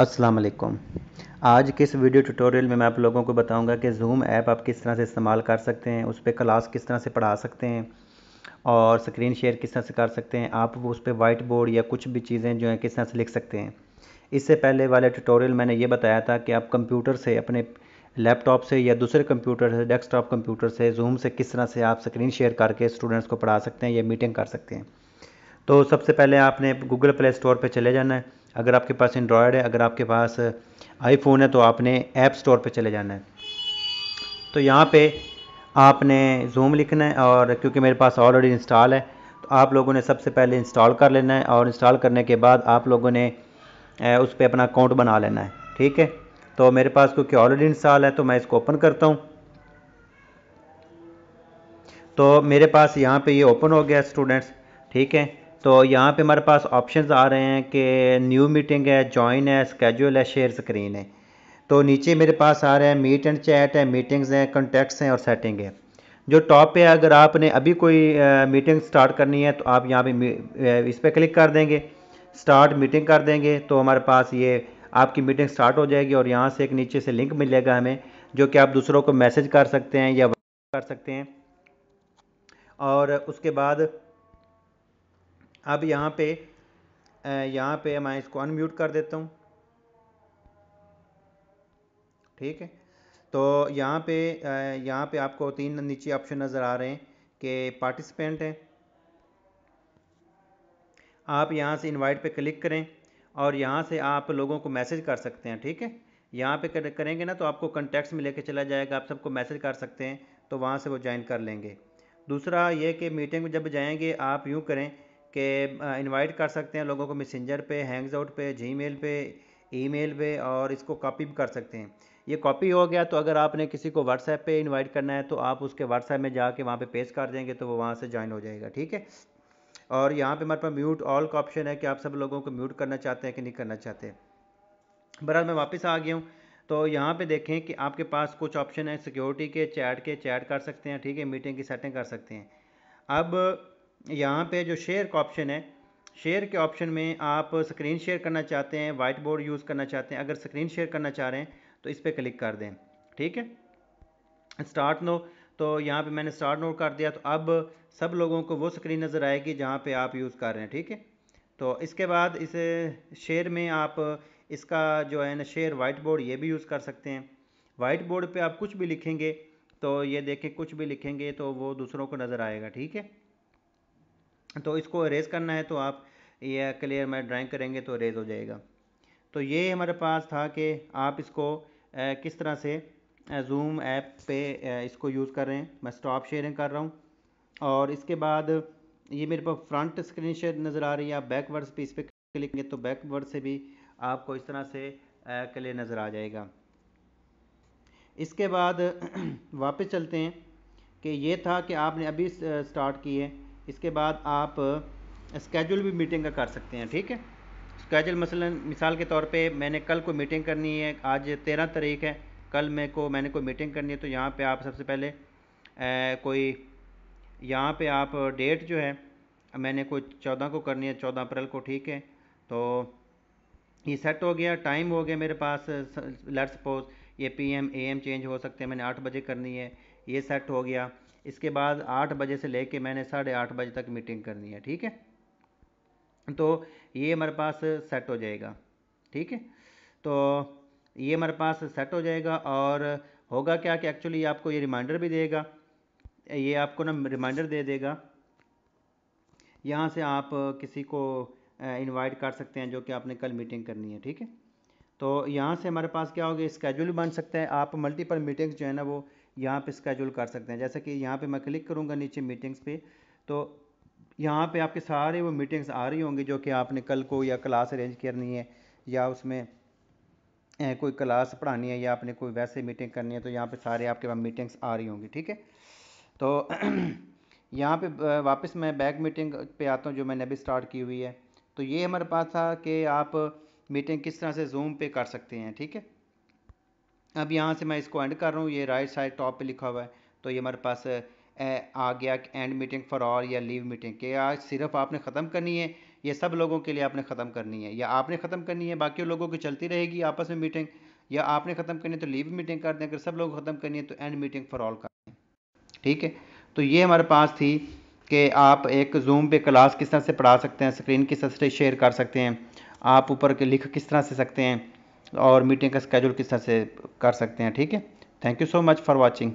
अस्सलाम वालेकुम आज के इस वीडियो ट्यूटोरियल में मैं आप लोगों को बताऊंगा कि जूम ऐप आप किस तरह से इस्तेमाल कर सकते हैं उस पर क्लास किस तरह से पढ़ा सकते हैं और स्क्रीन शेयर किस तरह से कर सकते हैं आप उस पर वाइट बोर्ड या कुछ भी चीज़ें जो हैं किस तरह से लिख सकते हैं इससे पहले वाले ट्यूटोरियल मैंने ये बताया था कि आप कंप्यूटर से अपने लैपटॉप से या दूसरे कंप्यूटर से डेस्कटॉप कंप्यूटर से जूम से किस तरह से आप स्क्रीन शेयर करके स्टूडेंट्स को पढ़ा सकते हैं या मीटिंग कर सकते हैं तो सबसे पहले आपने गूगल प्ले स्टोर पर चले जाना है अगर आपके पास एंड्रॉयड है अगर आपके पास आईफोन uh, है तो आपने ऐप स्टोर पे चले जाना है तो यहाँ पे आपने जूम लिखना है और क्योंकि मेरे पास ऑलरेडी इंस्टॉल है तो आप लोगों ने सबसे पहले इंस्टॉल कर लेना है और इंस्टॉल करने के बाद आप लोगों ने uh, उस पर अपना अकाउंट बना लेना है ठीक है तो मेरे पास क्योंकि ऑलरेडी इंस्टॉल है तो मैं इसको ओपन करता हूँ तो मेरे पास यहाँ पे ये यह ओपन हो गया स्टूडेंट्स ठीक है तो यहाँ पे हमारे पास ऑप्शंस आ रहे हैं कि न्यू मीटिंग है जॉइन है स्केजुअल है शेयर स्क्रीन है तो नीचे मेरे पास आ रहे हैं मीट एंड चैट है मीटिंग्स हैं कॉन्टैक्ट्स हैं और सेटिंग है जो टॉप पे अगर आपने अभी कोई मीटिंग स्टार्ट करनी है तो आप यहाँ पे इस पर क्लिक कर देंगे स्टार्ट मीटिंग कर देंगे तो हमारे पास ये आपकी मीटिंग स्टार्ट हो जाएगी और यहाँ से एक नीचे से लिंक मिलेगा हमें जो कि आप दूसरों को मैसेज कर सकते हैं या कर सकते हैं और उसके बाद अब यहाँ पे यहाँ पे मैं इसको अनम्यूट कर देता हूँ ठीक है तो यहाँ पे यहाँ पे आपको तीन नीचे ऑप्शन नज़र आ रहे हैं कि पार्टिसिपेंट हैं आप यहाँ से इनवाइट पे क्लिक करें और यहाँ से आप लोगों को मैसेज कर सकते हैं ठीक है यहाँ पे करेंगे ना तो आपको कॉन्टैक्ट्स में लेके चला जाएगा आप सबको मैसेज कर सकते हैं तो वहाँ से वो ज्वाइन कर लेंगे दूसरा ये कि मीटिंग में जब जाएंगे आप यूँ करें के इनवाइट कर सकते हैं लोगों को मैसेंजर पे हैंग्स आउट पे जी मेल पे ई मेल पे और इसको कॉपी भी कर सकते हैं ये कॉपी हो गया तो अगर आपने किसी को व्हाट्सएप पे इनवाइट करना है तो आप उसके व्हाट्सएप में जाके वहाँ पे पेश कर देंगे तो वो वहाँ से ज्वाइन हो जाएगा ठीक है और यहाँ पे हमारे पास म्यूट ऑल का ऑप्शन है कि आप सब लोगों को म्यूट करना चाहते हैं कि नहीं करना चाहते बहरहाल मैं वापस आ गया हूँ तो यहाँ पे देखें कि आपके पास कुछ ऑप्शन है सिक्योरिटी के चैट के चैट कर सकते हैं ठीक है मीटिंग की सेटिंग कर सकते हैं अब यहाँ पे जो शेयर का ऑप्शन है शेयर के ऑप्शन में आप स्क्रीन शेयर करना चाहते हैं वाइट बोर्ड यूज़ करना चाहते हैं अगर स्क्रीन शेयर करना चाह रहे हैं तो इस पर क्लिक कर दें ठीक है स्टार्ट नो तो यहाँ पे मैंने स्टार्ट नोट कर दिया तो अब सब लोगों को वो स्क्रीन नज़र आएगी जहाँ पे आप यूज़ कर रहे हैं ठीक है तो इसके बाद इस शेयर में आप इसका जो है ना शेयर वाइट बोर्ड ये भी यूज़ कर सकते हैं वाइट बोर्ड पर आप कुछ भी लिखेंगे तो ये देखें कुछ भी लिखेंगे तो वो दूसरों को नज़र आएगा ठीक है तो इसको इरेज करना है तो आप ये क्लियर मैं ड्राइंग करेंगे तो इरेज हो जाएगा तो ये हमारे पास था कि आप इसको किस तरह से जूम ऐप पे इसको यूज़ कर रहे हैं मैं स्टॉप शेयरिंग कर रहा हूँ और इसके बाद ये मेरे पास फ्रंट स्क्रीन शेयर नज़र आ रही है आप बैकवर्ड्स भी इस पर क्लिक करेंगे तो बैकवर्ड से भी आपको इस तरह से क्लियर नज़र आ जाएगा इसके बाद वापस चलते हैं कि ये था कि आपने अभी स्टार्ट किए इसके बाद आप स्केजूल भी मीटिंग का कर सकते हैं ठीक है स्केजूल मसलन मिसाल के तौर पे मैंने कल को मीटिंग करनी है आज तेरह तारीख है कल मैं को मैंने कोई मीटिंग करनी है तो यहाँ पे आप सबसे पहले ए, कोई यहाँ पे आप डेट जो है मैंने कोई चौदह को करनी है चौदह अप्रैल को ठीक है तो ये सेट हो गया टाइम हो गया मेरे पास लेट सपोज ये P M A M change हो सकते हैं मैंने आठ बजे करनी है ये सेट हो गया इसके बाद आठ बजे से लेके मैंने साढ़े आठ बजे तक मीटिंग करनी है ठीक है तो ये हमारे पास सेट हो जाएगा ठीक है तो ये हमारे पास सेट हो जाएगा और होगा क्या कि एक्चुअली आपको ये रिमाइंडर भी देगा ये आपको ना रिमाइंडर दे देगा यहाँ से आप किसी को इनवाइट कर सकते हैं जो कि आपने कल मीटिंग करनी है ठीक है तो यहाँ से हमारे पास क्या होगा स्केड्यूल बन सकता है आप मल्टीपल मीटिंग्स जो है ना वो यहाँ पे स्केजूल कर सकते हैं जैसे कि यहाँ पे मैं क्लिक करूँगा नीचे मीटिंग्स पे तो यहाँ पे आपके सारे वो मीटिंग्स आ रही होंगी जो कि आपने कल को या क्लास अरेंज करनी है या उसमें कोई क्लास पढ़ानी है या आपने कोई वैसे मीटिंग करनी है तो यहाँ पर सारे आपके पास मीटिंग्स आ रही होंगी ठीक है तो यहाँ पर वापस मैं बैक मीटिंग पे आता हूँ जो मैंने अभी स्टार्ट की हुई है तो ये हमारे पास था कि आप मीटिंग किस तरह से जूम पे कर सकते हैं ठीक है अब यहाँ से मैं इसको एंड कर रहा हूँ ये राइट साइड टॉप पे लिखा हुआ है तो ये हमारे पास आ गया एंड मीटिंग फॉर ऑल या लीव मीटिंग के आज सिर्फ आपने ख़त्म करनी है ये सब लोगों के लिए आपने ख़त्म करनी है या आपने ख़त्म करनी है बाकी लोगों की चलती रहेगी आपस में मीटिंग या आपने ख़त्म करनी है तो लीव मीटिंग कर दें अगर सब लोग ख़त्म करनी है तो एंड मीटिंग फॉर ऑल कर दें ठीक है तो ये हमारे पास थी कि आप एक जूम पे क्लास किस तरह से पढ़ा सकते हैं स्क्रीन किस तरह से शेयर कर सकते हैं आप ऊपर के लिख किस तरह से सकते हैं और मीटिंग का स्केड्यूल किस तरह से कर सकते हैं ठीक है thank you so much for watching